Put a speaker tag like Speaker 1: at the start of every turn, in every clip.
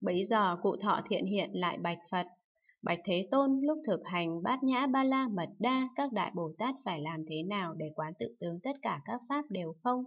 Speaker 1: Bấy giờ cụ thọ thiện hiện lại bạch Phật. Bạch Thế Tôn lúc thực hành bát nhã ba la mật đa các đại Bồ Tát phải làm thế nào để quán tự tướng tất cả các pháp đều không?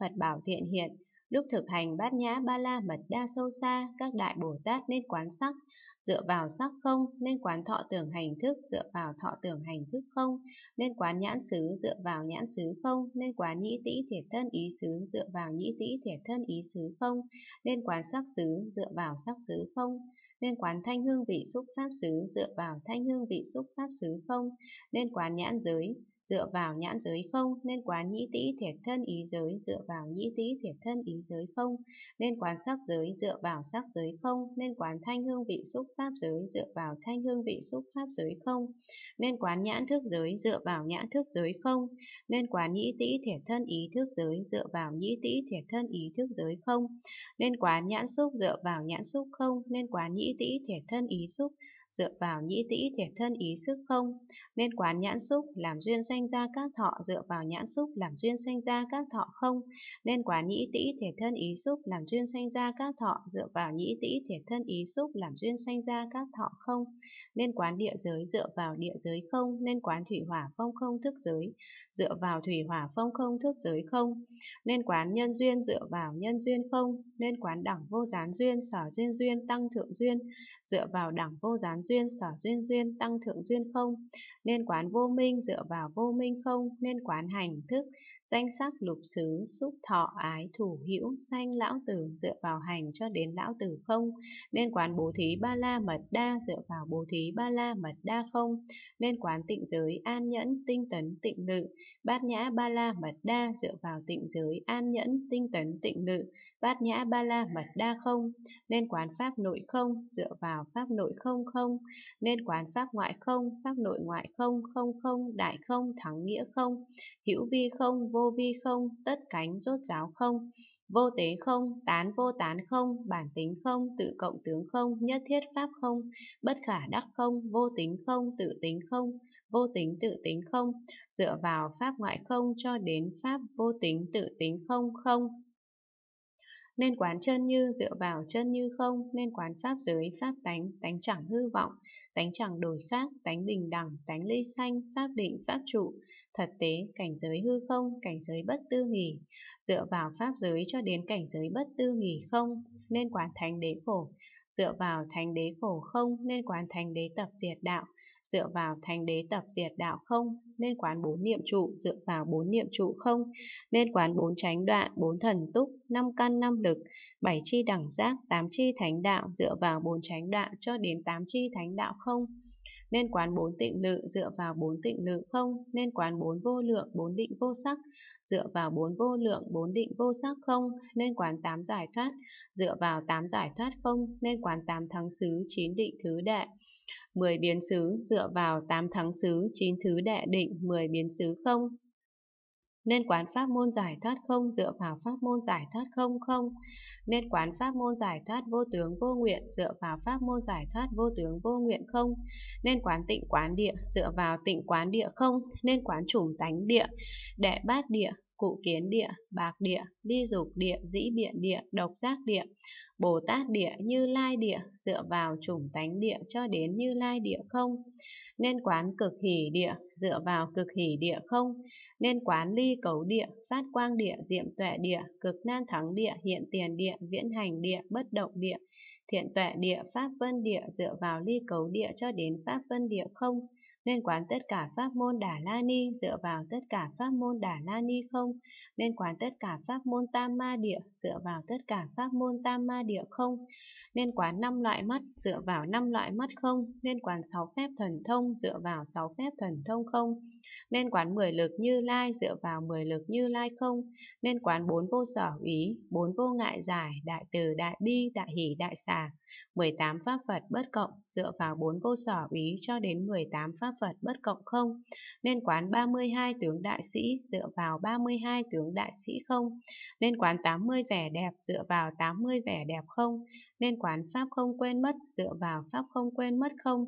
Speaker 1: Phật bảo thiện hiện, Lúc thực hành bát nhã ba la mật đa sâu xa, các đại Bồ Tát nên quán sắc, dựa vào sắc không, nên quán thọ tưởng hành thức, dựa vào thọ tưởng hành thức không, nên quán nhãn xứ, dựa vào nhãn xứ không, nên quán nhĩ tĩ thiệt thân ý xứ, dựa vào nhĩ tĩ thiệt thân ý xứ không, nên quán sắc xứ, dựa vào sắc xứ không, nên quán thanh hương vị xúc pháp xứ, dựa vào thanh hương vị xúc pháp xứ không, nên quán nhãn giới, dựa vào nhãn giới không nên quán nhĩ tĩ thiệt thân ý giới dựa vào nhĩ tĩ thiệt thân ý giới không nên quán sắc giới dựa vào sắc giới không nên quán thanh hương vị xúc pháp giới dựa vào thanh hương vị xúc pháp giới không nên quán nhãn thức giới dựa vào nhãn thức giới không nên quán nhĩ tĩ thiệt thân ý thức giới dựa vào nhĩ tĩ thiệt thân ý thức giới không nên quán nhãn xúc dựa vào nhãn xúc không nên quán nhĩ tĩ thiệt thân ý xúc dựa vào nhĩ tĩ thể thân ý sức không, nên quán nhãn xúc làm duyên sanh ra các thọ dựa vào nhãn xúc làm duyên sanh ra các thọ không, nên quán nhĩ tĩ thể thân ý xúc làm duyên sanh ra các thọ dựa vào nhĩ tĩ thể thân ý xúc làm duyên sanh ra các thọ không, nên quán địa giới dựa vào địa giới không, nên quán thủy hỏa phong không thức giới dựa vào thủy hỏa phong không thức giới không, nên quán nhân duyên dựa vào nhân duyên không, nên quán đẳng vô gián duyên sở duyên duyên tăng thượng duyên dựa vào đẳng vô gián quán duyên sở duyên duyên tăng thượng duyên không nên quán vô minh dựa vào vô minh không nên quán hành thức danh sắc lục xứ xúc thọ ái thủ hữu sanh lão tử dựa vào hành cho đến lão tử không nên quán bố thí ba la mật đa dựa vào bố thí ba la mật đa không nên quán tịnh giới an nhẫn tinh tấn tịnh lự bát nhã ba la mật đa dựa vào tịnh giới an nhẫn tinh tấn tịnh lự bát nhã ba la mật đa không nên quán pháp nội không dựa vào pháp nội không không không, nên quán pháp ngoại không, pháp nội ngoại không, không không, đại không, thắng nghĩa không, hữu vi không, vô vi không, tất cánh rốt giáo không, vô tế không, tán vô tán không, bản tính không, tự cộng tướng không, nhất thiết pháp không, bất khả đắc không, vô tính không, tự tính không, vô tính tự tính không, dựa vào pháp ngoại không cho đến pháp vô tính tự tính không không. Nên quán chân như dựa vào chân như không, nên quán pháp giới, pháp tánh, tánh chẳng hư vọng, tánh chẳng đổi khác, tánh bình đẳng, tánh ly sanh, pháp định, pháp trụ, thật tế, cảnh giới hư không, cảnh giới bất tư nghỉ. Dựa vào pháp giới cho đến cảnh giới bất tư nghỉ không, nên quán thánh đế khổ. Dựa vào thánh đế khổ không, nên quán thánh đế tập diệt đạo. Dựa vào thánh đế tập diệt đạo không, nên quán bốn niệm trụ dựa vào bốn niệm trụ không, nên quán bốn tránh đoạn, bốn thần túc, năm căn năm lực, bảy chi đẳng giác, tám chi thánh đạo dựa vào bốn tránh đoạn cho đến tám chi thánh đạo không nên quán bốn tịnh lự dựa vào bốn tịnh lự không, nên quán bốn vô lượng bốn định vô sắc, dựa vào bốn vô lượng bốn định vô sắc không, nên quán tám giải thoát, dựa vào tám giải thoát không, nên quán tám thắng xứ chín định thứ đệ. 10 biến xứ dựa vào 8 thắng xứ, 9 thứ đệ định, 10 biến xứ không, nên quán pháp môn giải thoát không dựa vào pháp môn giải thoát không không. Nên quán pháp môn giải thoát vô tướng vô nguyện dựa vào pháp môn giải thoát vô tướng vô nguyện không. Nên quán tịnh quán địa dựa vào tịnh quán địa không. Nên quán chủng tánh địa, đệ bát địa cụ kiến địa, bạc địa, đi dục địa, dĩ biện địa, độc giác địa, Bồ Tát địa, Như Lai địa, dựa vào chủng tánh địa cho đến Như Lai địa không, nên quán cực hỷ địa, dựa vào cực hỷ địa không, nên quán ly cấu địa, phát quang địa, diệm tuệ địa, cực nan thắng địa, hiện tiền địa, viễn hành địa, bất động địa, thiện tuệ địa, pháp vân địa, dựa vào ly cấu địa cho đến pháp vân địa không, nên quán tất cả pháp môn Đà La Ni, dựa vào tất cả pháp môn Đà La Ni không, không, nên quán tất cả pháp môn tam ma địa dựa vào tất cả pháp môn tam ma địa không, nên quán năm loại mắt dựa vào năm loại mắt không, nên quán sáu phép thần thông dựa vào sáu phép thần thông không, nên quán mười lực như lai dựa vào mười lực như lai không, nên quán bốn vô sở ý, bốn vô ngại giải, đại từ, đại bi, đại hỷ, đại xả, 18 pháp Phật bất cộng dựa vào bốn vô sở ý cho đến 18 pháp Phật bất cộng không, nên quán 32 tướng đại sĩ dựa vào 30 52 tướng đại sĩ không? Nên quán 80 vẻ đẹp dựa vào 80 vẻ đẹp không? Nên quán pháp không quên mất dựa vào pháp không quên mất không?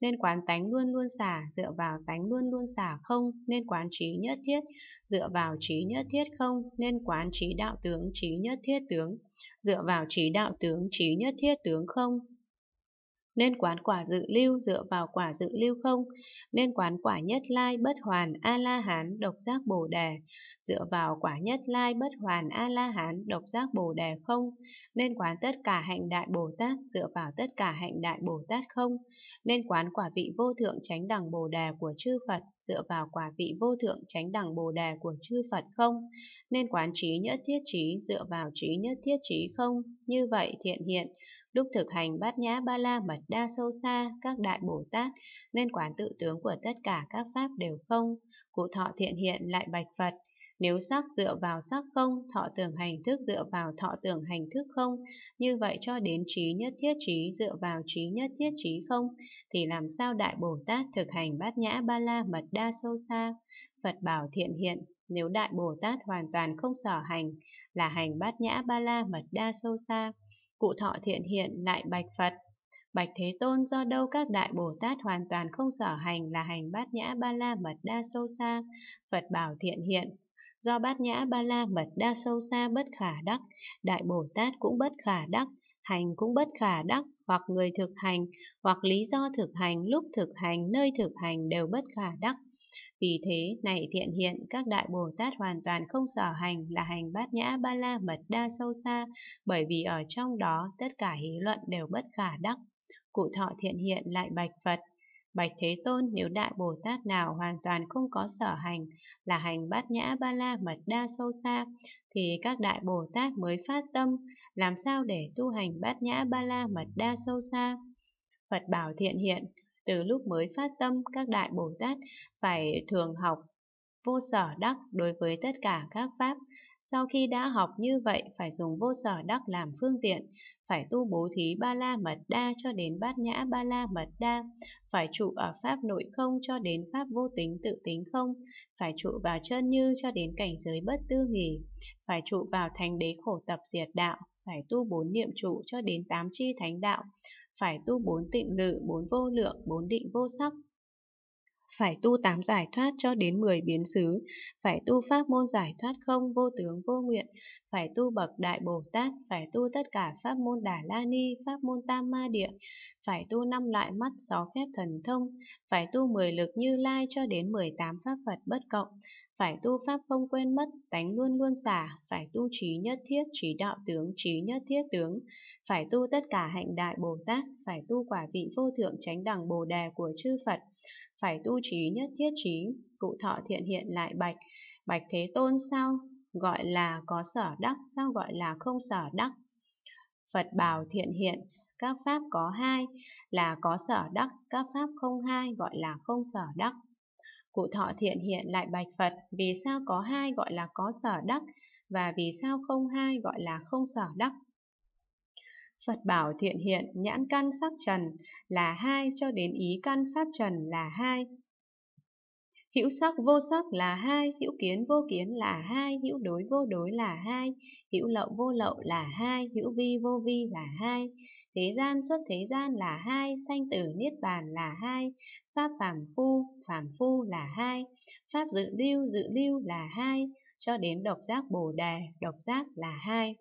Speaker 1: Nên quán tánh luôn luôn xả dựa vào tánh luôn luôn xả không? Nên quán trí nhất thiết dựa vào trí nhất thiết không? Nên quán trí đạo tướng trí nhất thiết tướng dựa vào trí đạo tướng trí nhất thiết tướng không? Nên quán quả dự lưu dựa vào quả dự lưu không? Nên quán quả nhất lai bất hoàn A-la-hán độc giác bồ đề dựa vào quả nhất lai bất hoàn A-la-hán độc giác bồ đề không? Nên quán tất cả hạnh đại Bồ Tát dựa vào tất cả hạnh đại Bồ Tát không? Nên quán quả vị vô thượng chánh đẳng bồ đề của chư Phật dựa vào quả vị vô thượng chánh đẳng bồ đề của chư Phật không? Nên quán trí nhất thiết trí dựa vào trí nhất thiết trí không? Như vậy thiện hiện, Lúc thực hành bát nhã ba la mật đa sâu xa, các đại Bồ Tát nên quán tự tướng của tất cả các pháp đều không. Cụ thọ thiện hiện lại bạch Phật. Nếu sắc dựa vào sắc không, thọ tưởng hành thức dựa vào thọ tưởng hành thức không, như vậy cho đến trí nhất thiết trí dựa vào trí nhất thiết trí không, thì làm sao Đại Bồ Tát thực hành bát nhã ba la mật đa sâu xa? Phật bảo thiện hiện, nếu Đại Bồ Tát hoàn toàn không sở hành, là hành bát nhã ba la mật đa sâu xa, cụ thọ thiện hiện lại bạch Phật. Bạch Thế Tôn do đâu các đại Bồ Tát hoàn toàn không sở hành là hành bát nhã ba la mật đa sâu xa, Phật bảo thiện hiện. Do bát nhã ba la mật đa sâu xa bất khả đắc, đại Bồ Tát cũng bất khả đắc, hành cũng bất khả đắc, hoặc người thực hành, hoặc lý do thực hành, lúc thực hành, nơi thực hành đều bất khả đắc. Vì thế, này thiện hiện, các đại Bồ Tát hoàn toàn không sở hành là hành bát nhã ba la mật đa sâu xa, bởi vì ở trong đó tất cả hí luận đều bất khả đắc. Cụ thọ thiện hiện lại bạch Phật, Bạch Thế Tôn nếu Đại Bồ Tát nào hoàn toàn không có sở hành là hành bát nhã ba la mật đa sâu xa thì các Đại Bồ Tát mới phát tâm làm sao để tu hành bát nhã ba la mật đa sâu xa. Phật bảo thiện hiện, từ lúc mới phát tâm, các đại Bồ Tát phải thường học vô sở đắc đối với tất cả các pháp. Sau khi đã học như vậy, phải dùng vô sở đắc làm phương tiện, phải tu bố thí ba la mật đa cho đến bát nhã ba la mật đa, phải trụ ở pháp nội không cho đến pháp vô tính tự tính không, phải trụ vào chân như cho đến cảnh giới bất tư nghỉ, phải trụ vào thành đế khổ tập diệt đạo, phải tu bốn niệm trụ cho đến tám chi thánh đạo, phải tu bốn tịnh lự, bốn vô lượng, bốn định vô sắc, phải tu tám giải thoát cho đến mười biến xứ, phải tu pháp môn giải thoát không vô tướng vô nguyện, phải tu bậc đại Bồ Tát, phải tu tất cả pháp môn Đà La Ni, pháp môn Tam Ma Địa, phải tu năm loại mắt sáu phép thần thông, phải tu mười lực như lai cho đến mười tám pháp Phật bất cộng, phải tu pháp không quên mất, tánh luôn luôn xả, phải tu trí nhất thiết, trí đạo tướng, trí nhất thiết tướng, phải tu tất cả hạnh đại Bồ Tát, phải tu quả vị vô thượng chánh đẳng Bồ đề của chư Phật, phải tu trí nhất thiết trí, cụ thọ thiện hiện lại bạch. Bạch Thế Tôn sao gọi là có sở đắc, sao gọi là không sở đắc? Phật bảo thiện hiện, các pháp có hai là có sở đắc, các pháp không hai gọi là không sở đắc. Cụ thọ thiện hiện lại bạch Phật, vì sao có hai gọi là có sở đắc và vì sao không hai gọi là không sở đắc? Phật bảo thiện hiện nhãn căn sắc trần là hai cho đến ý căn pháp trần là hai hữu sắc vô sắc là hai hữu kiến vô kiến là hai hữu đối vô đối là hai hữu lậu vô lậu là hai hữu vi vô vi là hai thế gian xuất thế gian là hai sanh tử niết bàn là hai pháp phàm phu phàm phu là hai pháp dự lưu dự lưu là hai cho đến độc giác bồ đề độc giác là hai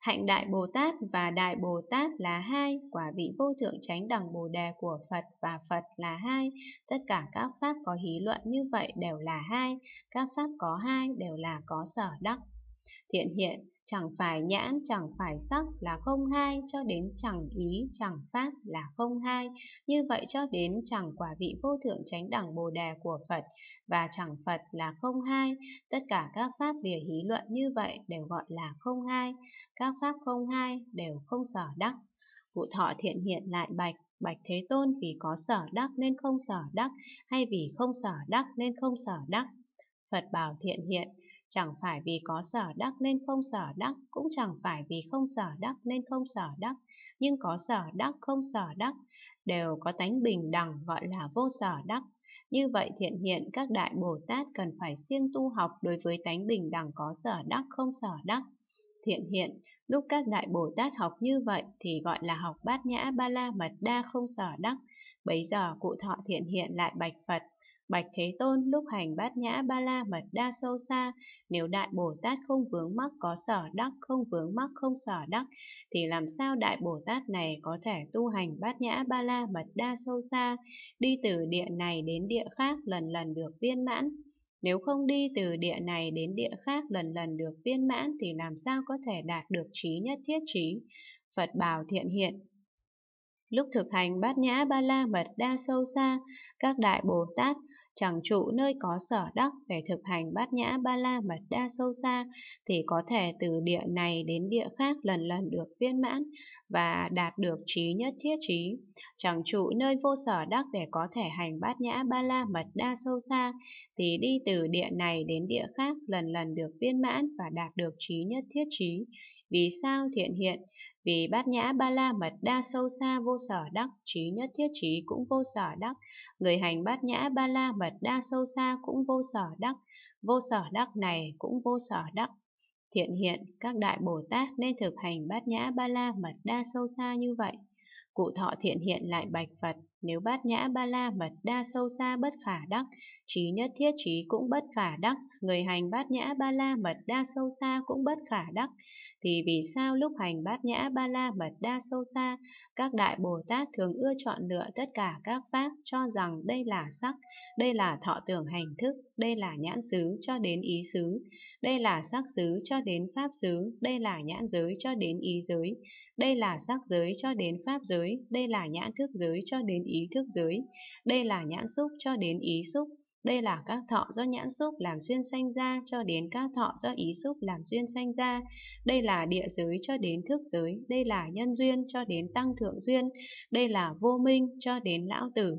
Speaker 1: Hạnh Đại Bồ Tát và Đại Bồ Tát là hai, quả vị vô thượng chánh đẳng Bồ Đề của Phật và Phật là hai. Tất cả các pháp có hí luận như vậy đều là hai, các pháp có hai đều là có sở đắc. Thiện hiện, chẳng phải nhãn, chẳng phải sắc là không hai, cho đến chẳng ý, chẳng pháp là không hai, như vậy cho đến chẳng quả vị vô thượng chánh đẳng bồ đề của Phật và chẳng Phật là không hai, tất cả các pháp bìa hí luận như vậy đều gọi là không hai, các pháp không hai đều không sở đắc. Cụ thọ thiện hiện lại bạch, Bạch Thế Tôn vì có sở đắc nên không sở đắc, hay vì không sở đắc nên không sở đắc. Phật bảo thiện hiện, chẳng phải vì có sở đắc nên không sở đắc, cũng chẳng phải vì không sở đắc nên không sở đắc, nhưng có sở đắc không sở đắc, đều có tánh bình đẳng gọi là vô sở đắc. Như vậy thiện hiện các đại Bồ Tát cần phải siêng tu học đối với tánh bình đẳng có sở đắc không sở đắc thiện hiện. Lúc các đại Bồ Tát học như vậy thì gọi là học bát nhã ba la mật đa không sở đắc. Bấy giờ cụ thọ thiện hiện lại bạch Phật. Bạch Thế Tôn lúc hành bát nhã ba la mật đa sâu xa, nếu Đại Bồ Tát không vướng mắc có sở đắc, không vướng mắc không sở đắc, thì làm sao Đại Bồ Tát này có thể tu hành bát nhã ba la mật đa sâu xa, đi từ địa này đến địa khác lần lần được viên mãn. Nếu không đi từ địa này đến địa khác lần lần được viên mãn thì làm sao có thể đạt được trí nhất thiết trí. Phật bảo thiện hiện, Lúc thực hành bát nhã ba la mật đa sâu xa, các đại Bồ Tát chẳng trụ nơi có sở đắc để thực hành bát nhã ba la mật đa sâu xa thì có thể từ địa này đến địa khác lần lần được viên mãn và đạt được trí nhất thiết trí. Chẳng trụ nơi vô sở đắc để có thể hành bát nhã ba la mật đa sâu xa thì đi từ địa này đến địa khác lần lần được viên mãn và đạt được trí nhất thiết trí. Vì sao thiện hiện? vì bát nhã ba la mật đa sâu xa vô sở đắc trí nhất thiết trí cũng vô sở đắc người hành bát nhã ba la mật đa sâu xa cũng vô sở đắc vô sở đắc này cũng vô sở đắc thiện hiện các đại bồ tát nên thực hành bát nhã ba la mật đa sâu xa như vậy cụ thọ thiện hiện lại bạch phật nếu bát nhã ba la mật đa sâu xa bất khả đắc, trí nhất thiết trí cũng bất khả đắc, người hành bát nhã ba la mật đa sâu xa cũng bất khả đắc, thì vì sao lúc hành bát nhã ba la mật đa sâu xa, các đại Bồ Tát thường ưa chọn lựa tất cả các pháp cho rằng đây là sắc, đây là thọ tưởng hành thức, đây là nhãn xứ cho đến ý xứ, đây là sắc xứ cho đến pháp xứ, đây là nhãn giới cho đến ý giới, đây là sắc giới cho đến pháp giới, đây là nhãn thức giới cho đến ý ý thức giới. Đây là nhãn xúc cho đến ý xúc. Đây là các thọ do nhãn xúc làm duyên sanh ra cho đến các thọ do ý xúc làm duyên sanh ra. Đây là địa giới cho đến thức giới. Đây là nhân duyên cho đến tăng thượng duyên. Đây là vô minh cho đến lão tử.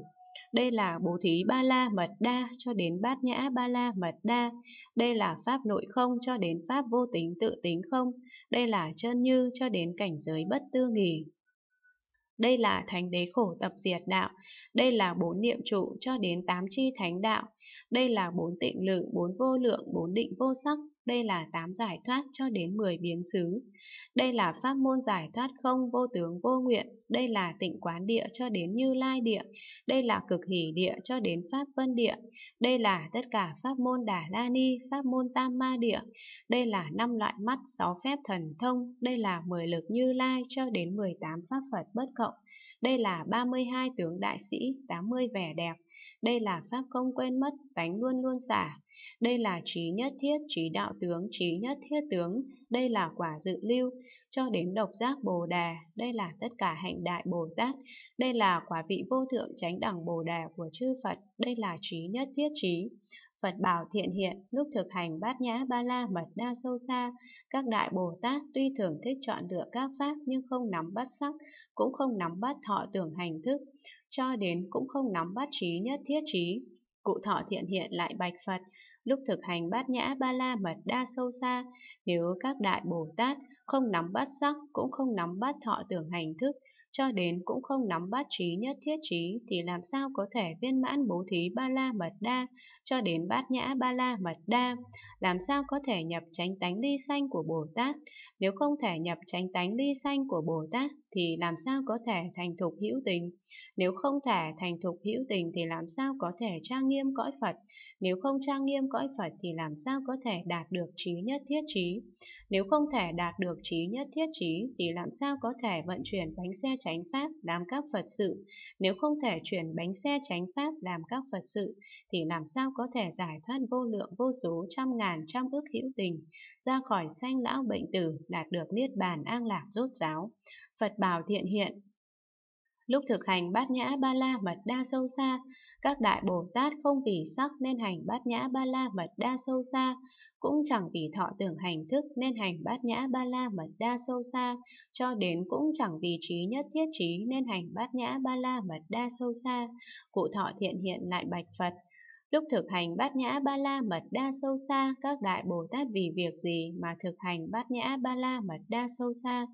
Speaker 1: Đây là bố thí ba la mật đa cho đến bát nhã ba la mật đa. Đây là pháp nội không cho đến pháp vô tính tự tính không. Đây là chân như cho đến cảnh giới bất tư nghỉ. Đây là thánh đế khổ tập diệt đạo, đây là bốn niệm trụ cho đến tám chi thánh đạo, đây là bốn tịnh lự, bốn vô lượng, bốn định vô sắc, đây là 8 giải thoát cho đến 10 biến xứ. Đây là pháp môn giải thoát không vô tướng vô nguyện. Đây là tịnh quán địa cho đến như lai địa. Đây là cực hỷ địa cho đến pháp vân địa. Đây là tất cả pháp môn đà la ni, pháp môn tam ma địa. Đây là năm loại mắt, 6 phép thần thông. Đây là 10 lực như lai cho đến 18 pháp Phật bất cộng. Đây là 32 tướng đại sĩ, 80 vẻ đẹp. Đây là pháp không quên mất, tánh luôn luôn xả. Đây là trí nhất thiết, trí đạo tướng, trí nhất, thiết tướng, đây là quả dự lưu, cho đến độc giác Bồ Đà, đây là tất cả hạnh đại Bồ Tát, đây là quả vị vô thượng chánh đẳng Bồ Đà của chư Phật, đây là trí nhất thiết trí. Phật bảo thiện hiện, lúc thực hành bát nhã ba la mật đa sâu xa, các đại Bồ Tát tuy thường thích chọn lựa các pháp nhưng không nắm bắt sắc, cũng không nắm bắt thọ tưởng hành thức, cho đến cũng không nắm bắt trí nhất thiết trí. Cụ thọ thiện hiện lại bạch Phật, lúc thực hành bát nhã ba la mật đa sâu xa, nếu các đại Bồ Tát không nắm bát sắc cũng không nắm bát thọ tưởng hành thức, cho đến cũng không nắm bắt trí nhất thiết trí thì làm sao có thể viên mãn bố thí ba la mật đa cho đến bát nhã ba la mật đa, làm sao có thể nhập chánh tánh ly sanh của Bồ Tát. Nếu không thể nhập chánh tánh ly sanh của Bồ Tát thì làm sao có thể thành thục hữu tình. Nếu không thể thành thục hữu tình thì làm sao có thể trang nghiêm cõi Phật. Nếu không trang nghiêm cõi Phật thì làm sao có thể đạt được trí nhất thiết trí. Nếu không thể đạt được trí nhất thiết trí thì làm sao có thể vận chuyển bánh xe chánh pháp làm các Phật sự. Nếu không thể chuyển bánh xe chánh pháp làm các Phật sự, thì làm sao có thể giải thoát vô lượng vô số trăm ngàn trăm ước hữu tình, ra khỏi sanh lão bệnh tử, đạt được niết bàn an lạc rốt ráo. Phật bảo thiện hiện, Lúc thực hành bát nhã ba la mật đa sâu xa, các đại Bồ Tát không vì sắc nên hành bát nhã ba la mật đa sâu xa, cũng chẳng vì thọ tưởng hành thức nên hành bát nhã ba la mật đa sâu xa, cho đến cũng chẳng vì trí nhất thiết trí nên hành bát nhã ba la mật đa sâu xa. Cụ thọ thiện hiện lại bạch Phật, Lúc thực hành bát nhã ba la mật đa sâu xa, các đại Bồ Tát vì việc gì mà thực hành bát nhã ba la mật đa sâu xa?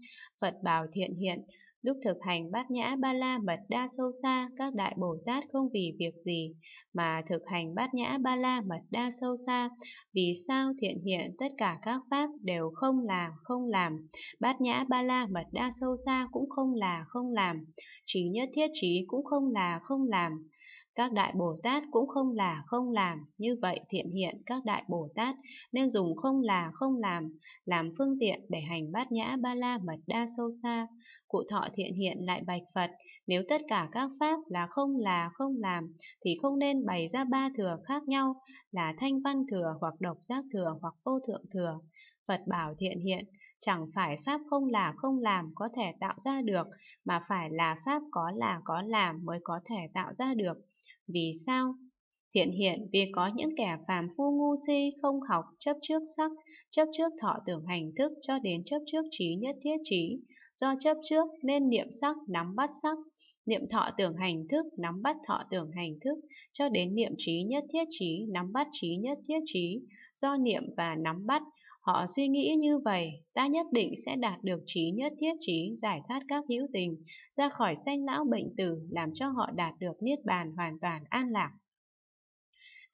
Speaker 1: Phật bảo thiện hiện, Lúc thực hành bát nhã ba la mật đa sâu xa, các đại Bồ Tát không vì việc gì mà thực hành bát nhã ba la mật đa sâu xa. Vì sao thiện hiện tất cả các pháp đều không là không làm, bát nhã ba la mật đa sâu xa cũng không là không làm, trí nhất thiết trí cũng không là không làm. Các đại Bồ Tát cũng không là không làm, như vậy thiện hiện các đại Bồ Tát nên dùng không là không làm, làm phương tiện để hành bát nhã ba la mật đa sâu xa. Cụ thọ thiện hiện lại bạch Phật, nếu tất cả các pháp là không là không làm, thì không nên bày ra ba thừa khác nhau, là thanh văn thừa hoặc độc giác thừa hoặc vô thượng thừa. Phật bảo thiện hiện, chẳng phải pháp không là không làm có thể tạo ra được, mà phải là pháp có là có làm mới có thể tạo ra được. Vì sao? Thiện hiện vì có những kẻ phàm phu ngu si không học chấp trước sắc, chấp trước thọ tưởng hành thức cho đến chấp trước trí nhất thiết trí. Do chấp trước nên niệm sắc nắm bắt sắc, niệm thọ tưởng hành thức nắm bắt thọ tưởng hành thức cho đến niệm trí nhất thiết trí nắm bắt trí nhất thiết trí. Do niệm và nắm bắt, họ suy nghĩ như vậy, ta nhất định sẽ đạt được trí nhất thiết trí giải thoát các hữu tình, ra khỏi sanh lão bệnh tử làm cho họ đạt được niết bàn hoàn toàn an lạc.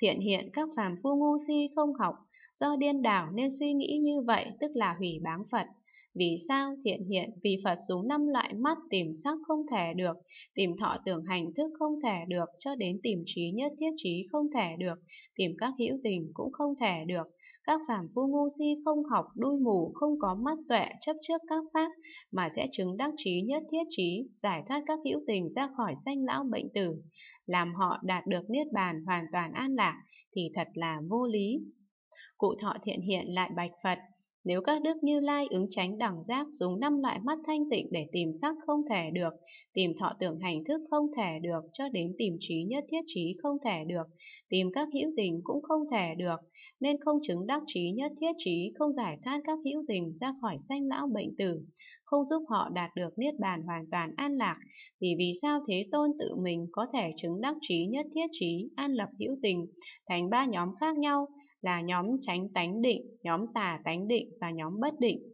Speaker 1: Thiện hiện các phàm phu ngu si không học, do điên đảo nên suy nghĩ như vậy tức là hủy báng Phật. Vì sao thiện hiện? Vì Phật dùng năm loại mắt tìm sắc không thể được, tìm thọ tưởng hành thức không thể được, cho đến tìm trí nhất thiết trí không thể được, tìm các hữu tình cũng không thể được. Các phàm phu ngu si không học, đuôi mù, không có mắt tuệ chấp trước các pháp, mà sẽ chứng đắc trí nhất thiết trí, giải thoát các hữu tình ra khỏi sanh lão bệnh tử, làm họ đạt được niết bàn hoàn toàn an lạc, thì thật là vô lý. Cụ thọ thiện hiện lại bạch Phật, nếu các đức như lai ứng tránh đẳng giác dùng năm loại mắt thanh tịnh để tìm sắc không thể được, tìm thọ tưởng hành thức không thể được, cho đến tìm trí nhất thiết trí không thể được, tìm các hữu tình cũng không thể được, nên không chứng đắc trí nhất thiết trí, không giải thoát các hữu tình ra khỏi sanh lão bệnh tử, không giúp họ đạt được niết bàn hoàn toàn an lạc, thì vì sao Thế Tôn tự mình có thể chứng đắc trí nhất thiết trí, an lập hữu tình, thành ba nhóm khác nhau là nhóm tránh tánh định, nhóm tà tánh định và nhóm bất định.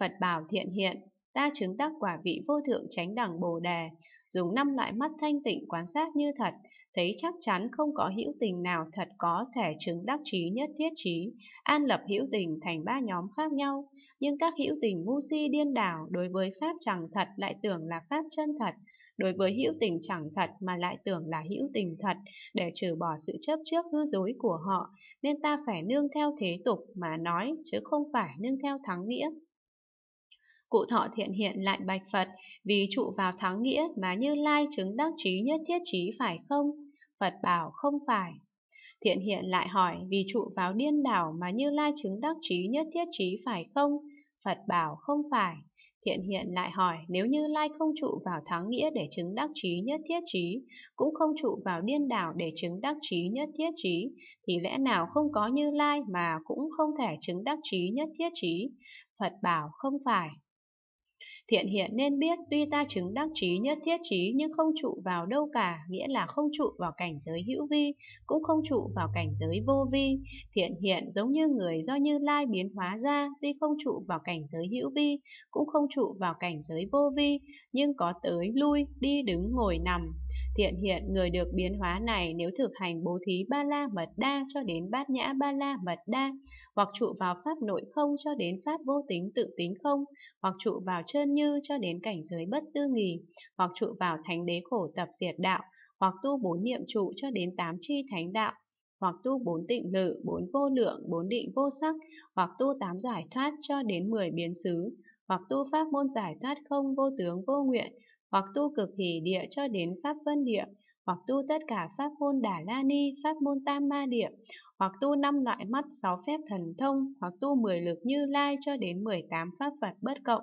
Speaker 1: Phật bảo thiện hiện, ta chứng đắc quả vị vô thượng chánh đẳng bồ đề, dùng năm loại mắt thanh tịnh quan sát như thật, thấy chắc chắn không có hữu tình nào thật có thể chứng đắc trí nhất thiết trí, an lập hữu tình thành ba nhóm khác nhau, nhưng các hữu tình ngu si điên đảo đối với pháp chẳng thật lại tưởng là pháp chân thật, đối với hữu tình chẳng thật mà lại tưởng là hữu tình thật, để trừ bỏ sự chấp trước hư dối của họ, nên ta phải nương theo thế tục mà nói chứ không phải nương theo thắng nghĩa. Cụ thọ thiện hiện lại bạch Phật, vì trụ vào thắng nghĩa mà Như Lai chứng đắc trí nhất thiết trí phải không? Phật bảo không phải. Thiện hiện lại hỏi, vì trụ vào điên đảo mà Như Lai chứng đắc trí nhất thiết trí phải không? Phật bảo không phải. Thiện hiện lại hỏi, nếu Như Lai không trụ vào thắng nghĩa để chứng đắc trí nhất thiết trí, cũng không trụ vào điên đảo để chứng đắc trí nhất thiết trí, thì lẽ nào không có Như Lai mà cũng không thể chứng đắc trí nhất thiết trí? Phật bảo không phải. Thiện hiện nên biết tuy ta chứng đắc trí nhất thiết trí nhưng không trụ vào đâu cả, nghĩa là không trụ vào cảnh giới hữu vi, cũng không trụ vào cảnh giới vô vi. Thiện hiện giống như người do Như Lai biến hóa ra, tuy không trụ vào cảnh giới hữu vi, cũng không trụ vào cảnh giới vô vi, nhưng có tới lui, đi đứng ngồi nằm. Thiện hiện người được biến hóa này nếu thực hành bố thí ba la mật đa cho đến bát nhã ba la mật đa, hoặc trụ vào pháp nội không cho đến pháp vô tính tự tính không, hoặc trụ vào chân như như cho đến cảnh giới bất tư nghì, hoặc trụ vào thánh đế khổ tập diệt đạo, hoặc tu bốn niệm trụ cho đến tám chi thánh đạo, hoặc tu bốn tịnh lự, bốn vô lượng, bốn định vô sắc, hoặc tu tám giải thoát cho đến mười biến xứ, hoặc tu pháp môn giải thoát không vô tướng vô nguyện, hoặc tu cực hỷ địa cho đến pháp vân địa, hoặc tu tất cả pháp môn đà la ni, pháp môn tam ma địa, hoặc tu năm loại mắt, sáu phép thần thông, hoặc tu mười lực như lai cho đến mười tám pháp Phật bất cộng,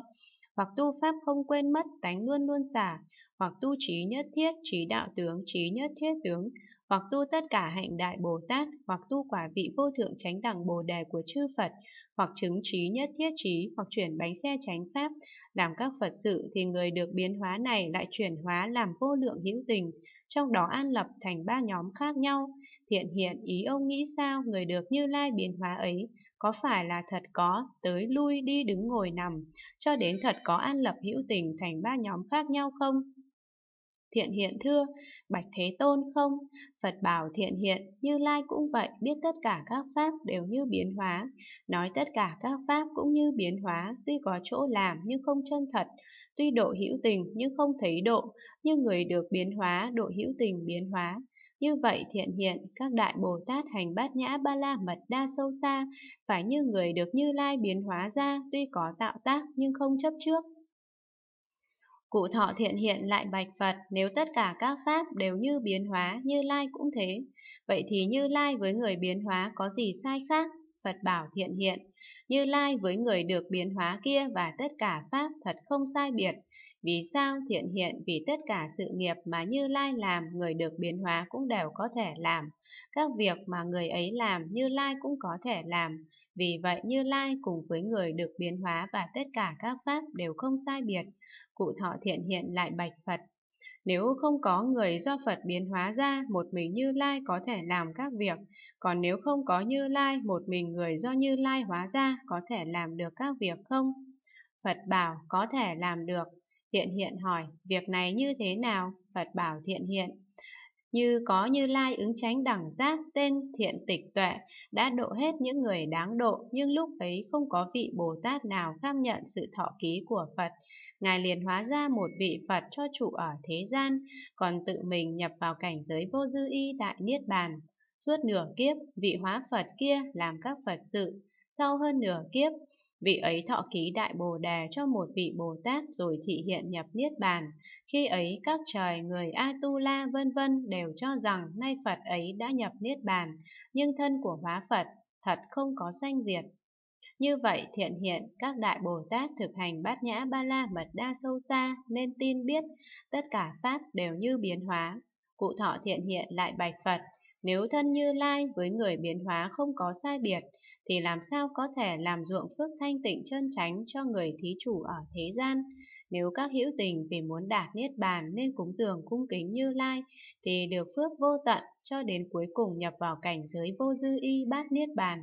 Speaker 1: hoặc tu pháp không quên mất tánh luôn luôn giả, hoặc tu trí nhất thiết, trí đạo tướng, trí nhất thiết tướng, hoặc tu tất cả hạnh đại Bồ Tát, hoặc tu quả vị vô thượng chánh đẳng Bồ Đề của chư Phật, hoặc chứng trí nhất thiết trí, hoặc chuyển bánh xe chánh pháp, làm các Phật sự thì người được biến hóa này lại chuyển hóa làm vô lượng hữu tình, trong đó an lập thành ba nhóm khác nhau. Thiện hiện ý ông nghĩ sao người được như lai biến hóa ấy, có phải là thật có, tới lui đi đứng ngồi nằm, cho đến thật có an lập hữu tình thành ba nhóm khác nhau không? Thiện hiện thưa, bạch thế tôn không? Phật bảo thiện hiện, như lai cũng vậy, biết tất cả các pháp đều như biến hóa. Nói tất cả các pháp cũng như biến hóa, tuy có chỗ làm nhưng không chân thật, tuy độ hữu tình nhưng không thấy độ, như người được biến hóa, độ hữu tình biến hóa. Như vậy thiện hiện, các đại Bồ Tát hành bát nhã ba la mật đa sâu xa, phải như người được như lai biến hóa ra, tuy có tạo tác nhưng không chấp trước. Cụ thọ thiện hiện lại bạch Phật, nếu tất cả các pháp đều như biến hóa, Như Lai cũng thế. Vậy thì Như Lai với người biến hóa có gì sai khác? Phật bảo thiện hiện, Như Lai với người được biến hóa kia và tất cả Pháp thật không sai biệt. Vì sao thiện hiện vì tất cả sự nghiệp mà Như Lai làm, người được biến hóa cũng đều có thể làm. Các việc mà người ấy làm, Như Lai cũng có thể làm. Vì vậy Như Lai cùng với người được biến hóa và tất cả các Pháp đều không sai biệt. Cụ thọ thiện hiện lại bạch Phật, nếu không có người do Phật biến hóa ra, một mình Như Lai có thể làm các việc, còn nếu không có Như Lai, một mình người do Như Lai hóa ra có thể làm được các việc không? Phật bảo có thể làm được. Thiện hiện hỏi, việc này như thế nào? Phật bảo thiện hiện, như có như lai ứng tránh đẳng giác tên thiện tịch tuệ đã độ hết những người đáng độ nhưng lúc ấy không có vị bồ tát nào kham nhận sự thọ ký của phật ngài liền hóa ra một vị phật cho trụ ở thế gian còn tự mình nhập vào cảnh giới vô dư y đại niết bàn Suốt nửa kiếp, vị hóa Phật kia làm các Phật sự. Sau hơn nửa kiếp, Vị ấy thọ ký đại bồ đề cho một vị Bồ Tát rồi thị hiện nhập Niết Bàn. Khi ấy các trời người Atula vân vân đều cho rằng nay Phật ấy đã nhập Niết Bàn, nhưng thân của hóa Phật thật không có sanh diệt. Như vậy thiện hiện, các đại Bồ Tát thực hành bát nhã ba la mật đa sâu xa nên tin biết tất cả Pháp đều như biến hóa. Cụ thọ thiện hiện lại bạch Phật – nếu thân như lai với người biến hóa không có sai biệt, thì làm sao có thể làm ruộng phước thanh tịnh chân tránh cho người thí chủ ở thế gian? Nếu các hữu tình vì muốn đạt niết bàn nên cúng dường cung kính như lai, thì được phước vô tận cho đến cuối cùng nhập vào cảnh giới vô dư y bát niết bàn.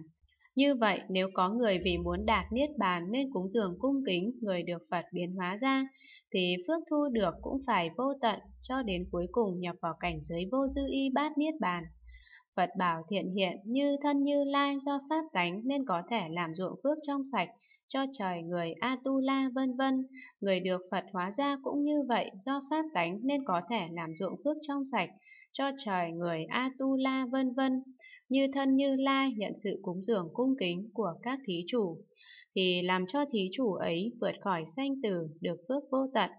Speaker 1: Như vậy, nếu có người vì muốn đạt niết bàn nên cúng dường cung kính người được Phật biến hóa ra, thì phước thu được cũng phải vô tận cho đến cuối cùng nhập vào cảnh giới vô dư y bát niết bàn. Phật bảo thiện hiện như thân như lai do pháp tánh nên có thể làm ruộng phước trong sạch cho trời người Atula vân vân. Người được Phật hóa ra cũng như vậy do pháp tánh nên có thể làm ruộng phước trong sạch cho trời người Atula vân vân. Như thân như lai nhận sự cúng dường cung kính của các thí chủ thì làm cho thí chủ ấy vượt khỏi sanh tử được phước vô tận.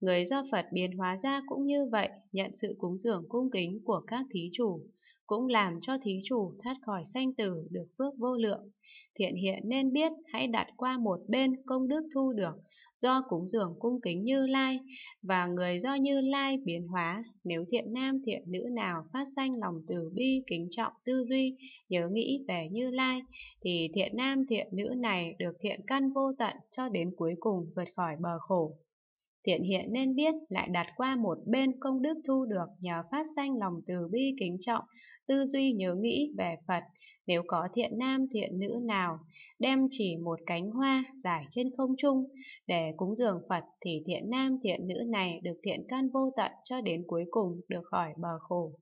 Speaker 1: Người do Phật biến hóa ra cũng như vậy, nhận sự cúng dường cung kính của các thí chủ, cũng làm cho thí chủ thoát khỏi sanh tử được phước vô lượng. Thiện hiện nên biết hãy đặt qua một bên công đức thu được do cúng dường cung kính Như Lai và người do Như Lai biến hóa, nếu thiện nam thiện nữ nào phát sanh lòng từ bi kính trọng tư duy, nhớ nghĩ về Như Lai thì thiện nam thiện nữ này được thiện căn vô tận cho đến cuối cùng vượt khỏi bờ khổ. Thiện hiện nên biết lại đặt qua một bên công đức thu được nhờ phát sanh lòng từ bi kính trọng, tư duy nhớ nghĩ về Phật. Nếu có thiện nam thiện nữ nào đem chỉ một cánh hoa giải trên không trung để cúng dường Phật thì thiện nam thiện nữ này được thiện căn vô tận cho đến cuối cùng được khỏi bờ khổ.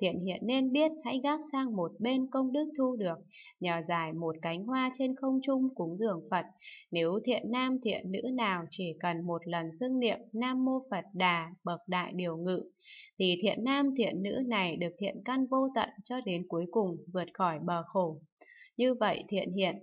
Speaker 1: Thiện hiện nên biết hãy gác sang một bên công đức thu được, nhờ dài một cánh hoa trên không trung cúng dường Phật. Nếu thiện nam thiện nữ nào chỉ cần một lần xưng niệm Nam Mô Phật Đà bậc đại điều ngự, thì thiện nam thiện nữ này được thiện căn vô tận cho đến cuối cùng vượt khỏi bờ khổ. Như vậy thiện hiện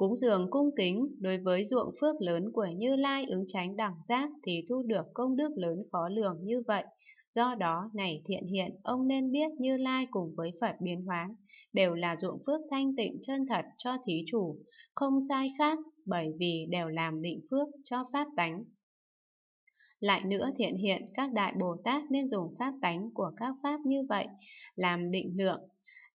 Speaker 1: Cúng dường cung kính đối với ruộng phước lớn của Như Lai ứng tránh đẳng giác thì thu được công đức lớn khó lường như vậy. Do đó, này thiện hiện, ông nên biết Như Lai cùng với Phật biến hóa đều là ruộng phước thanh tịnh chân thật cho thí chủ, không sai khác bởi vì đều làm định phước cho pháp tánh. Lại nữa thiện hiện các đại Bồ Tát nên dùng pháp tánh của các pháp như vậy làm định lượng,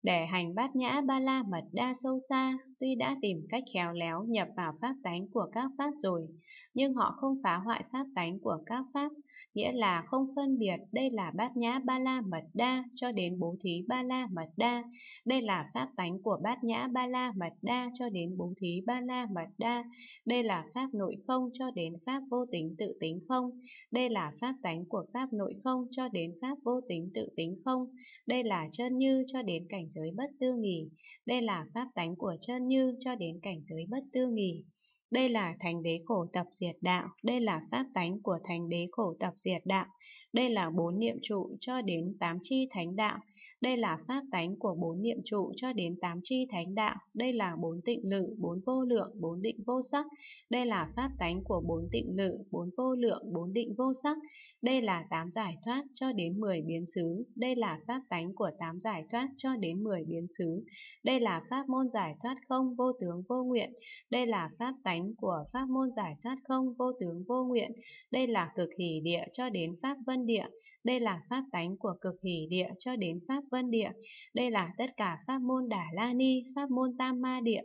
Speaker 1: để hành bát nhã ba la mật đa sâu xa, tuy đã tìm cách khéo léo nhập vào pháp tánh của các pháp rồi, nhưng họ không phá hoại pháp tánh của các pháp, nghĩa là không phân biệt đây là bát nhã ba la mật đa cho đến bố thí ba la mật đa, đây là pháp tánh của bát nhã ba la mật đa cho đến bố thí ba la mật đa, đây là pháp nội không cho đến pháp vô tính tự tính không, đây là pháp tánh của pháp nội không cho đến pháp vô tính tự tính không, đây là chân như cho đến cảnh giới bất tư nghỉ. Đây là pháp tánh của chân như cho đến cảnh giới bất tư nghỉ. Đây là thành đế khổ tập diệt đạo, đây là pháp tánh của thành đế khổ tập diệt đạo, đây là bốn niệm trụ cho đến tám chi thánh đạo, đây là pháp tánh của bốn niệm trụ cho đến tám chi thánh đạo, đây là bốn tịnh lự, bốn vô lượng, bốn định vô sắc, đây là pháp tánh của bốn tịnh lự, bốn vô lượng, bốn định vô sắc, đây là tám giải thoát cho đến mười biến xứ, đây là pháp tánh của tám giải thoát cho đến mười biến xứ, đây là pháp môn giải thoát không vô tướng vô nguyện, đây là pháp tánh thánh của pháp môn giải thoát không vô tướng vô nguyện, đây là cực hỷ địa cho đến pháp vân địa, đây là pháp tánh của cực hỷ địa cho đến pháp vân địa, đây là tất cả pháp môn Đà La Ni, pháp môn Tam Ma địa,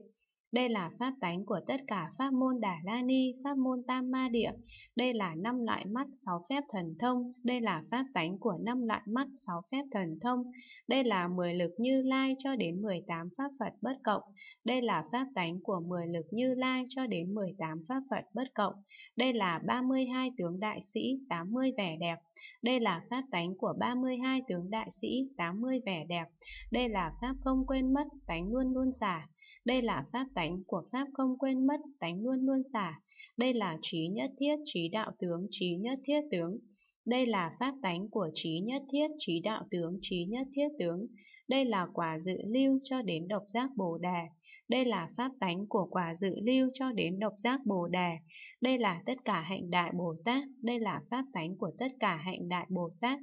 Speaker 1: đây là pháp tánh của tất cả pháp môn Đà La Ni, pháp môn Tam Ma Địa. Đây là năm loại mắt sáu phép thần thông. Đây là pháp tánh của năm loại mắt sáu phép thần thông. Đây là mười lực Như Lai cho đến 18 pháp Phật bất cộng. Đây là pháp tánh của mười lực Như Lai cho đến 18 pháp Phật bất cộng. Đây là 32 tướng đại sĩ, 80 vẻ đẹp. Đây là pháp tánh của 32 tướng đại sĩ, 80 vẻ đẹp. Đây là pháp không quên mất, tánh luôn luôn giả Đây là pháp tánh tánh của Pháp không quên mất, tánh luôn luôn xả Đây là trí nhất thiết, trí đạo tướng, trí nhất thiết tướng. Đây là pháp tánh của trí nhất thiết trí đạo tướng trí nhất thiết tướng. Đây là quả dự lưu cho đến độc giác Bồ đề. Đây là pháp tánh của quả dự lưu cho đến độc giác Bồ đề. Đây là tất cả hạnh đại Bồ Tát. Đây là pháp tánh của tất cả hạnh đại Bồ Tát.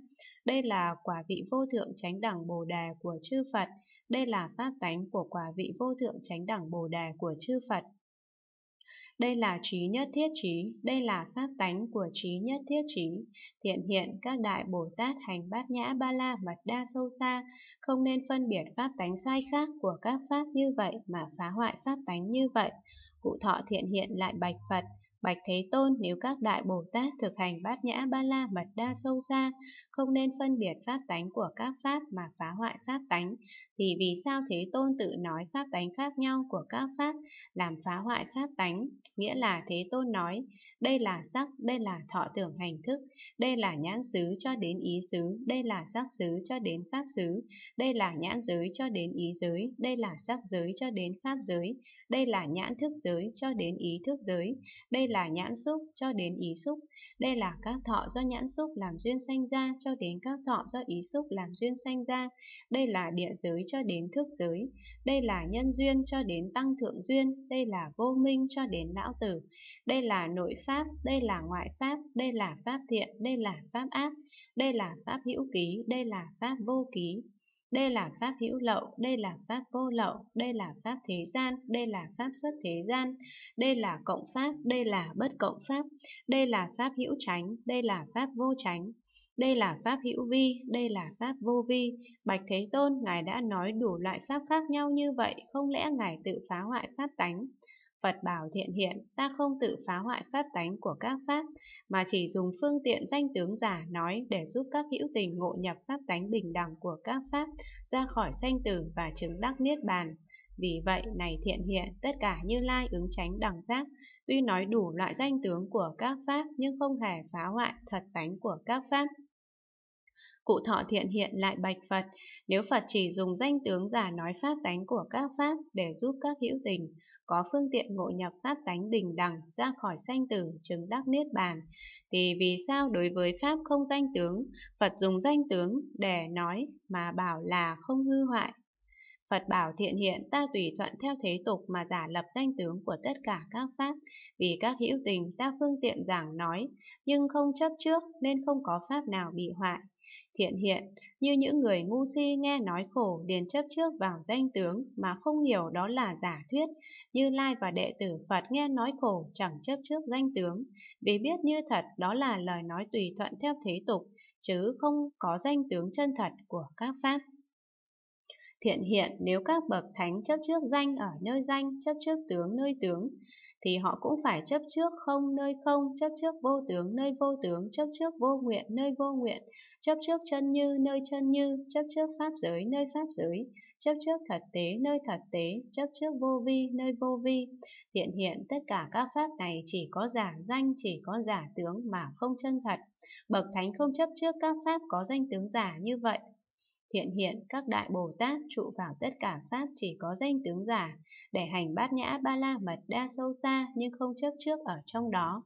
Speaker 1: Đây là quả vị vô thượng chánh đẳng Bồ đề của chư Phật. Đây là pháp tánh của quả vị vô thượng chánh đẳng Bồ đề của chư Phật. Đây là trí nhất thiết trí, đây là pháp tánh của trí nhất thiết trí. Thiện hiện các đại Bồ Tát hành bát nhã ba la mật đa sâu xa, không nên phân biệt pháp tánh sai khác của các pháp như vậy mà phá hoại pháp tánh như vậy. Cụ thọ thiện hiện lại bạch Phật, Bạch Thế Tôn, nếu các đại Bồ Tát thực hành bát nhã ba la mật đa sâu xa, không nên phân biệt pháp tánh của các pháp mà phá hoại pháp tánh, thì vì sao Thế Tôn tự nói pháp tánh khác nhau của các pháp làm phá hoại pháp tánh? Nghĩa là Thế Tôn nói, đây là sắc, đây là thọ tưởng hành thức, đây là nhãn xứ cho đến ý xứ, đây là sắc xứ cho đến pháp xứ, đây là nhãn giới cho đến ý giới, đây là sắc giới cho đến pháp giới, đây là nhãn thức giới cho đến ý thức giới, đây là là nhãn xúc cho đến ý xúc. Đây là các thọ do nhãn xúc làm duyên sanh ra cho đến các thọ do ý xúc làm duyên sanh ra. Đây là địa giới cho đến thức giới. Đây là nhân duyên cho đến tăng thượng duyên. Đây là vô minh cho đến lão tử. Đây là nội pháp. Đây là ngoại pháp. Đây là pháp thiện. Đây là pháp ác. Đây là pháp hữu ký. Đây là pháp vô ký. Đây là pháp hữu lậu, đây là pháp vô lậu, đây là pháp thế gian, đây là pháp xuất thế gian, đây là cộng pháp, đây là bất cộng pháp, đây là pháp hữu tránh, đây là pháp vô tránh. Đây là pháp hữu vi, đây là pháp vô vi. Bạch Thế Tôn, Ngài đã nói đủ loại pháp khác nhau như vậy, không lẽ Ngài tự phá hoại pháp tánh? Phật bảo thiện hiện, ta không tự phá hoại pháp tánh của các pháp, mà chỉ dùng phương tiện danh tướng giả nói để giúp các hữu tình ngộ nhập pháp tánh bình đẳng của các pháp, ra khỏi sanh tử và chứng đắc niết bàn. Vì vậy, này thiện hiện, tất cả như lai ứng tránh đẳng giác, tuy nói đủ loại danh tướng của các pháp nhưng không hề phá hoại thật tánh của các pháp. Cụ thọ thiện hiện lại bạch Phật, nếu Phật chỉ dùng danh tướng giả nói pháp tánh của các pháp để giúp các hữu tình, có phương tiện ngộ nhập pháp tánh bình đẳng ra khỏi sanh tử chứng đắc niết bàn, thì vì sao đối với pháp không danh tướng, Phật dùng danh tướng để nói mà bảo là không hư hoại Phật bảo thiện hiện ta tùy thuận theo thế tục mà giả lập danh tướng của tất cả các pháp, vì các hữu tình ta phương tiện giảng nói, nhưng không chấp trước nên không có pháp nào bị hoại. Thiện hiện, như những người ngu si nghe nói khổ liền chấp trước vào danh tướng mà không hiểu đó là giả thuyết, như Lai và đệ tử Phật nghe nói khổ chẳng chấp trước danh tướng, vì biết như thật đó là lời nói tùy thuận theo thế tục, chứ không có danh tướng chân thật của các pháp thiện hiện nếu các bậc thánh chấp trước danh ở nơi danh, chấp trước tướng nơi tướng, thì họ cũng phải chấp trước không nơi không, chấp trước vô tướng nơi vô tướng, chấp trước vô nguyện nơi vô nguyện, chấp trước chân như nơi chân như, chấp trước pháp giới nơi pháp giới, chấp trước thật tế nơi thật tế, chấp trước vô vi nơi vô vi. Thiện hiện tất cả các pháp này chỉ có giả danh, chỉ có giả tướng mà không chân thật. Bậc thánh không chấp trước các pháp có danh tướng giả như vậy Thiện hiện các đại Bồ Tát trụ vào tất cả Pháp chỉ có danh tướng giả, để hành bát nhã ba la mật đa sâu xa nhưng không chấp trước ở trong đó.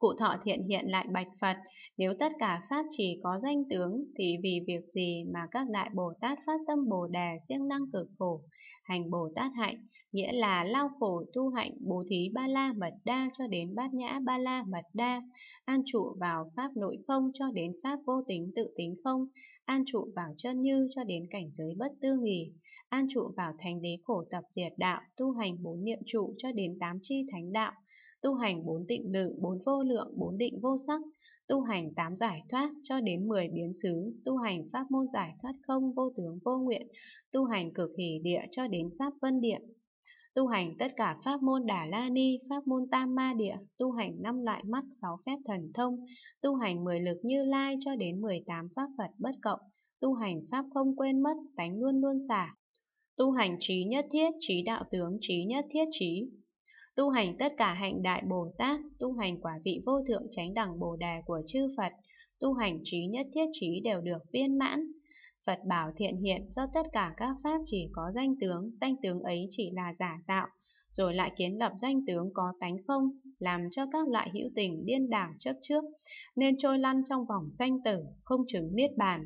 Speaker 1: Cụ thọ thiện hiện lại bạch Phật, nếu tất cả Pháp chỉ có danh tướng thì vì việc gì mà các đại Bồ Tát phát tâm Bồ Đề siêng năng cực khổ, hành Bồ Tát hạnh, nghĩa là lao khổ tu hạnh bố thí ba la mật đa cho đến bát nhã ba la mật đa, an trụ vào Pháp nội không cho đến Pháp vô tính tự tính không, an trụ vào chân như cho đến cảnh giới bất tư nghỉ, an trụ vào thành đế khổ tập diệt đạo, tu hành bốn niệm trụ cho đến tám chi thánh đạo, tu hành bốn tịnh lự, bốn vô lượng, bốn định vô sắc, tu hành tám giải thoát cho đến mười biến xứ, tu hành pháp môn giải thoát không, vô tướng, vô nguyện, tu hành cực hỷ địa cho đến pháp vân địa. Tu hành tất cả pháp môn Đà La Ni, pháp môn Tam Ma Địa, tu hành năm loại mắt, sáu phép thần thông, tu hành mười lực Như Lai cho đến 18 pháp Phật bất cộng, tu hành pháp không quên mất, tánh luôn luôn xả, tu hành trí nhất thiết, trí đạo tướng, trí nhất thiết trí, tu hành tất cả hạnh đại Bồ Tát, tu hành quả vị vô thượng chánh đẳng Bồ Đề của chư Phật, tu hành trí nhất thiết trí đều được viên mãn. Phật bảo thiện hiện do tất cả các pháp chỉ có danh tướng, danh tướng ấy chỉ là giả tạo, rồi lại kiến lập danh tướng có tánh không, làm cho các loại hữu tình điên đảo chấp trước, nên trôi lăn trong vòng sanh tử, không chứng niết bàn.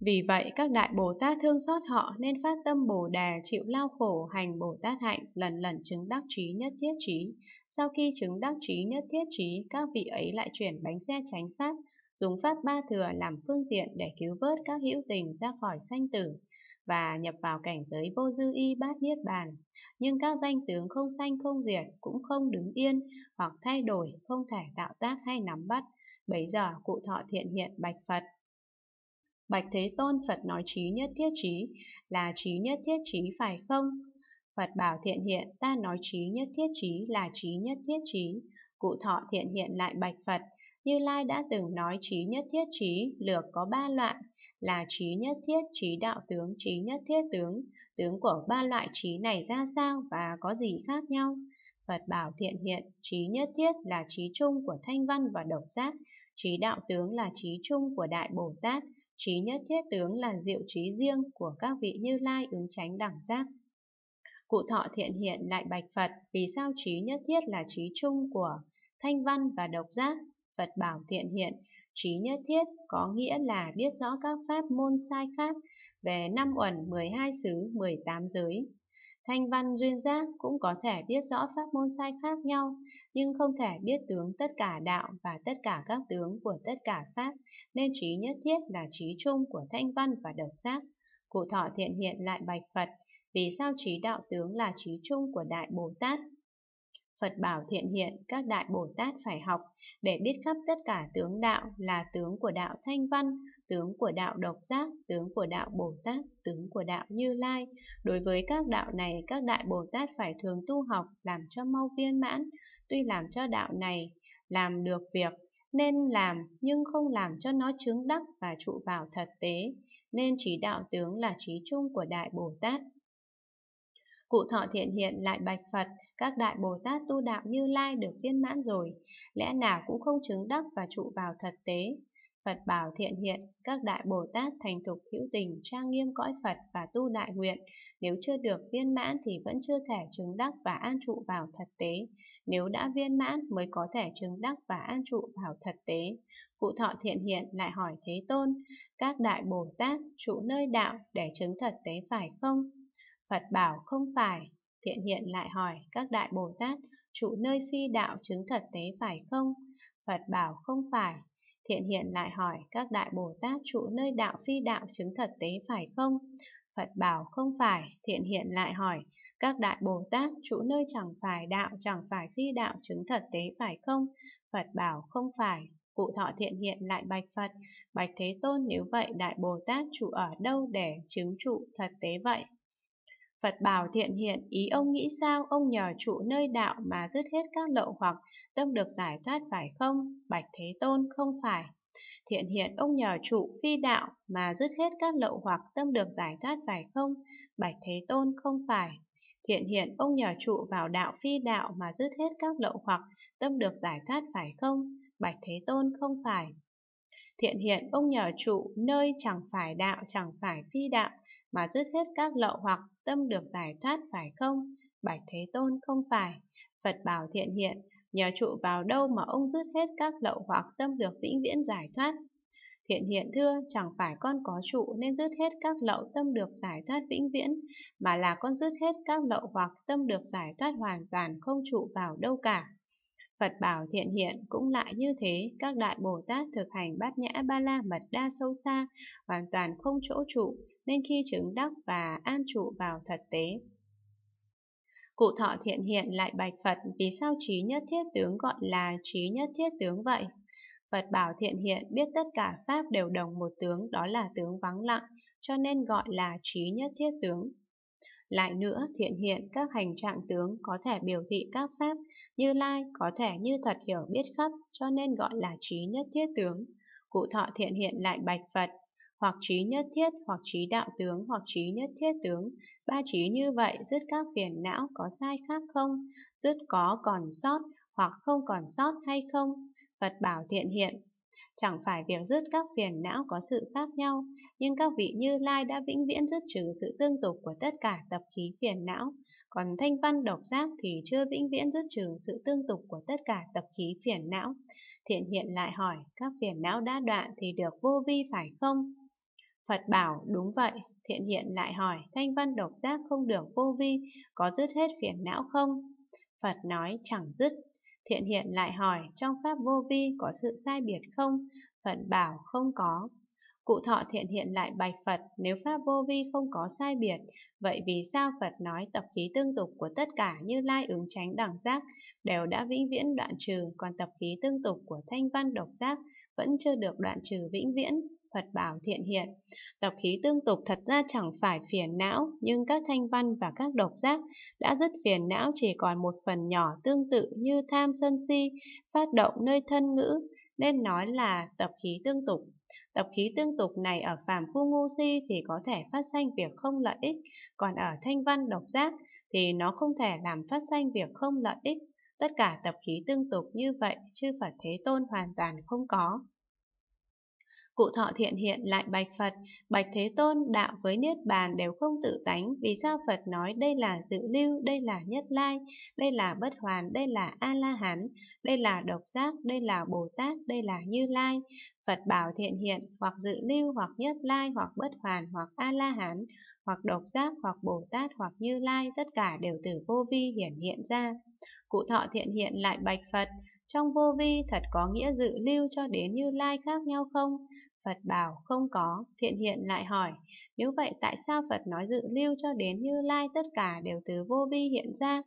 Speaker 1: Vì vậy, các đại Bồ Tát thương xót họ nên phát tâm Bồ đề chịu lao khổ hành Bồ Tát hạnh, lần lần chứng đắc trí nhất thiết trí. Sau khi chứng đắc trí nhất thiết trí, các vị ấy lại chuyển bánh xe tránh pháp, dùng pháp ba thừa làm phương tiện để cứu vớt các hữu tình ra khỏi sanh tử và nhập vào cảnh giới vô dư y bát niết bàn. Nhưng các danh tướng không sanh không diệt, cũng không đứng yên hoặc thay đổi, không thể tạo tác hay nắm bắt. Bấy giờ cụ thọ thiện hiện bạch Phật. Bạch Thế Tôn Phật nói trí nhất thiết trí là trí nhất thiết trí phải không? Phật bảo thiện hiện ta nói trí nhất thiết trí là trí nhất thiết trí. Cụ thọ thiện hiện lại bạch Phật, Như Lai đã từng nói trí nhất thiết trí lược có ba loại là trí nhất thiết, trí đạo tướng, trí nhất thiết tướng. Tướng của ba loại trí này ra sao và có gì khác nhau? Phật bảo thiện hiện, trí nhất thiết là trí chung của thanh văn và độc giác, trí đạo tướng là trí chung của Đại Bồ Tát, trí nhất thiết tướng là diệu trí riêng của các vị như lai ứng tránh đẳng giác. Cụ thọ thiện hiện lại bạch Phật, vì sao trí nhất thiết là trí chung của thanh văn và độc giác? Phật bảo thiện hiện, trí nhất thiết có nghĩa là biết rõ các pháp môn sai khác về năm uẩn, 12 xứ, 18 giới, Thanh văn duyên giác cũng có thể biết rõ pháp môn sai khác nhau, nhưng không thể biết tướng tất cả đạo và tất cả các tướng của tất cả pháp, nên trí nhất thiết là trí chung của thanh văn và độc giác. Cụ thọ thiện hiện lại bạch Phật, vì sao trí đạo tướng là trí chung của Đại Bồ Tát Phật bảo thiện hiện các đại Bồ Tát phải học để biết khắp tất cả tướng đạo là tướng của đạo thanh văn, tướng của đạo độc giác, tướng của đạo Bồ Tát, tướng của đạo Như Lai. Đối với các đạo này, các đại Bồ Tát phải thường tu học làm cho mau viên mãn, tuy làm cho đạo này làm được việc nên làm nhưng không làm cho nó chứng đắc và trụ vào thật tế, nên trí đạo tướng là trí chung của Đại Bồ Tát. Cụ thọ thiện hiện lại bạch Phật, các đại Bồ Tát tu đạo như lai được viên mãn rồi, lẽ nào cũng không chứng đắc và trụ vào thật tế. Phật bảo thiện hiện, các đại Bồ Tát thành thục hữu tình, trang nghiêm cõi Phật và tu đại nguyện. Nếu chưa được viên mãn thì vẫn chưa thể chứng đắc và an trụ vào thật tế. Nếu đã viên mãn mới có thể chứng đắc và an trụ vào thật tế. Cụ thọ thiện hiện lại hỏi Thế Tôn, các đại Bồ Tát trụ nơi đạo để chứng thật tế phải không? Phật bảo không phải, thiện hiện lại hỏi các đại Bồ Tát, trụ nơi phi đạo chứng thật tế phải không? Phật bảo không phải, thiện hiện lại hỏi các đại Bồ Tát trụ nơi đạo phi đạo chứng thật tế phải không? Phật bảo không phải, thiện hiện lại hỏi, các đại Bồ Tát trụ nơi chẳng phải đạo chẳng phải phi đạo chứng thật tế phải không? Phật bảo không phải, cụ thọ thiện hiện lại bạch Phật, bạch Thế Tôn nếu vậy đại Bồ Tát trụ ở đâu để chứng trụ thật tế vậy? Phật bảo thiện hiện, ý ông nghĩ sao, ông nhờ trụ nơi đạo mà dứt hết các lậu hoặc, tâm được giải thoát phải không? Bạch Thế Tôn, không phải. Thiện hiện, ông nhờ trụ phi đạo mà dứt hết các lậu hoặc, tâm được giải thoát phải không? Bạch Thế Tôn, không phải. Thiện hiện, ông nhờ trụ vào đạo phi đạo mà dứt hết các lậu hoặc, tâm được giải thoát phải không? Bạch Thế Tôn, không phải. Thiện hiện ông nhờ trụ nơi chẳng phải đạo chẳng phải phi đạo mà dứt hết các lậu hoặc tâm được giải thoát phải không? Bạch Thế Tôn không phải. Phật bảo thiện hiện, nhờ trụ vào đâu mà ông dứt hết các lậu hoặc tâm được vĩnh viễn giải thoát? Thiện hiện thưa, chẳng phải con có trụ nên dứt hết các lậu tâm được giải thoát vĩnh viễn, mà là con dứt hết các lậu hoặc tâm được giải thoát hoàn toàn không trụ vào đâu cả. Phật bảo thiện hiện cũng lại như thế, các đại Bồ Tát thực hành bát nhã ba la mật đa sâu xa, hoàn toàn không chỗ trụ, nên khi chứng đắc và an trụ vào thật tế. Cụ thọ thiện hiện lại bạch Phật vì sao trí nhất thiết tướng gọi là trí nhất thiết tướng vậy? Phật bảo thiện hiện biết tất cả Pháp đều đồng một tướng đó là tướng vắng lặng, cho nên gọi là trí nhất thiết tướng. Lại nữa, thiện hiện các hành trạng tướng có thể biểu thị các pháp, như lai có thể như thật hiểu biết khắp, cho nên gọi là trí nhất thiết tướng. Cụ thọ thiện hiện lại bạch Phật, hoặc trí nhất thiết, hoặc trí đạo tướng, hoặc trí nhất thiết tướng. Ba trí như vậy, dứt các phiền não có sai khác không? Dứt có còn sót, hoặc không còn sót hay không? Phật bảo thiện hiện, Chẳng phải việc dứt các phiền não có sự khác nhau, nhưng các vị Như Lai đã vĩnh viễn dứt trừ sự tương tục của tất cả tập khí phiền não, còn thanh văn độc giác thì chưa vĩnh viễn dứt trừ sự tương tục của tất cả tập khí phiền não. Thiện hiện lại hỏi, các phiền não đã đoạn thì được vô vi phải không? Phật bảo, đúng vậy. Thiện hiện lại hỏi, thanh văn độc giác không được vô vi, có dứt hết phiền não không? Phật nói, chẳng dứt. Thiện hiện lại hỏi trong pháp vô vi có sự sai biệt không? Phật bảo không có. Cụ thọ thiện hiện lại bạch Phật, nếu pháp vô vi không có sai biệt, vậy vì sao Phật nói tập khí tương tục của tất cả như lai ứng tránh đẳng giác đều đã vĩnh viễn đoạn trừ, còn tập khí tương tục của thanh văn độc giác vẫn chưa được đoạn trừ vĩnh viễn? Phật bảo thiện hiện. tập khí tương tục thật ra chẳng phải phiền não, nhưng các thanh văn và các độc giác đã rất phiền não chỉ còn một phần nhỏ tương tự như tham sân si, phát động nơi thân ngữ, nên nói là tập khí tương tục. Tập khí tương tục này ở phàm phu ngu si thì có thể phát sanh việc không lợi ích, còn ở thanh văn độc giác thì nó không thể làm phát sanh việc không lợi ích. Tất cả tập khí tương tục như vậy, chư Phật Thế Tôn hoàn toàn không có. Cụ thọ thiện hiện lại bạch Phật, bạch Thế Tôn, đạo với Niết Bàn đều không tự tánh, vì sao Phật nói đây là dự lưu, đây là nhất lai, đây là bất hoàn, đây là A-la-hán, đây là độc giác, đây là Bồ Tát, đây là Như Lai. Phật bảo thiện hiện, hoặc dự lưu, hoặc nhất lai, hoặc bất hoàn, hoặc A-la-hán, hoặc độc giác, hoặc Bồ Tát, hoặc Như Lai, tất cả đều từ vô vi hiển hiện ra. Cụ thọ thiện hiện lại bạch Phật, trong vô vi thật có nghĩa dự lưu cho đến như lai khác nhau không? Phật bảo không có, thiện hiện lại hỏi, nếu vậy tại sao Phật nói dự lưu cho đến như lai tất cả đều từ vô vi hiện ra?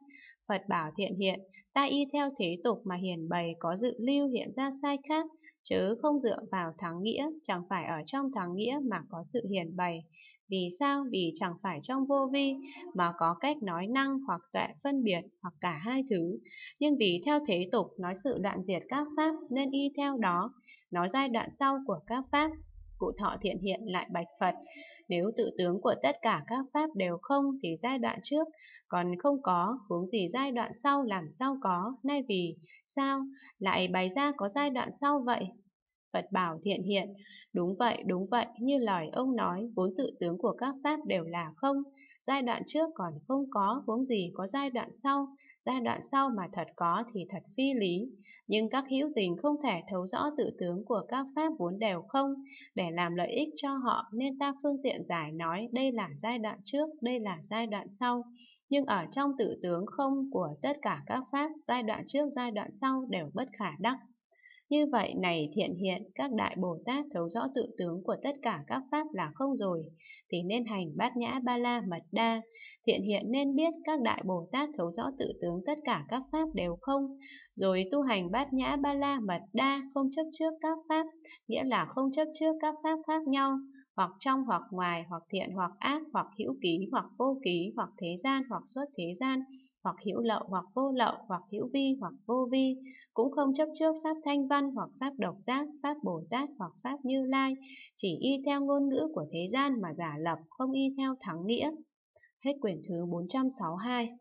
Speaker 1: Phật bảo thiện hiện, ta y theo thế tục mà hiền bày có dự lưu hiện ra sai khác, chứ không dựa vào thắng nghĩa, chẳng phải ở trong thắng nghĩa mà có sự hiền bày. Vì sao? Vì chẳng phải trong vô vi mà có cách nói năng hoặc tuệ phân biệt hoặc cả hai thứ. Nhưng vì theo thế tục nói sự đoạn diệt các pháp nên y theo đó, nói giai đoạn sau của các pháp. Cụ thọ thiện hiện lại bạch Phật, nếu tự tướng của tất cả các pháp đều không thì giai đoạn trước còn không có, huống gì giai đoạn sau làm sao có, nay vì sao lại bày ra có giai đoạn sau vậy, Phật bảo thiện hiện, đúng vậy, đúng vậy, như lời ông nói, vốn tự tướng của các pháp đều là không, giai đoạn trước còn không có, huống gì có giai đoạn sau, giai đoạn sau mà thật có thì thật phi lý. Nhưng các hữu tình không thể thấu rõ tự tướng của các pháp vốn đều không, để làm lợi ích cho họ nên ta phương tiện giải nói đây là giai đoạn trước, đây là giai đoạn sau. Nhưng ở trong tự tướng không của tất cả các pháp, giai đoạn trước, giai đoạn sau đều bất khả đắc. Như vậy này thiện hiện, các đại Bồ Tát thấu rõ tự tướng của tất cả các pháp là không rồi, thì nên hành bát nhã ba la mật đa. Thiện hiện nên biết các đại Bồ Tát thấu rõ tự tướng tất cả các pháp đều không, rồi tu hành bát nhã ba la mật đa không chấp trước các pháp, nghĩa là không chấp trước các pháp khác nhau, hoặc trong hoặc ngoài, hoặc thiện hoặc ác, hoặc hữu ký, hoặc vô ký, hoặc thế gian, hoặc xuất thế gian, hoặc hữu lậu hoặc vô lậu hoặc hữu vi hoặc vô vi cũng không chấp trước pháp thanh văn hoặc pháp độc giác pháp bồ tát hoặc pháp như lai chỉ y theo ngôn ngữ của thế gian mà giả lập không y theo thắng nghĩa hết quyển thứ 462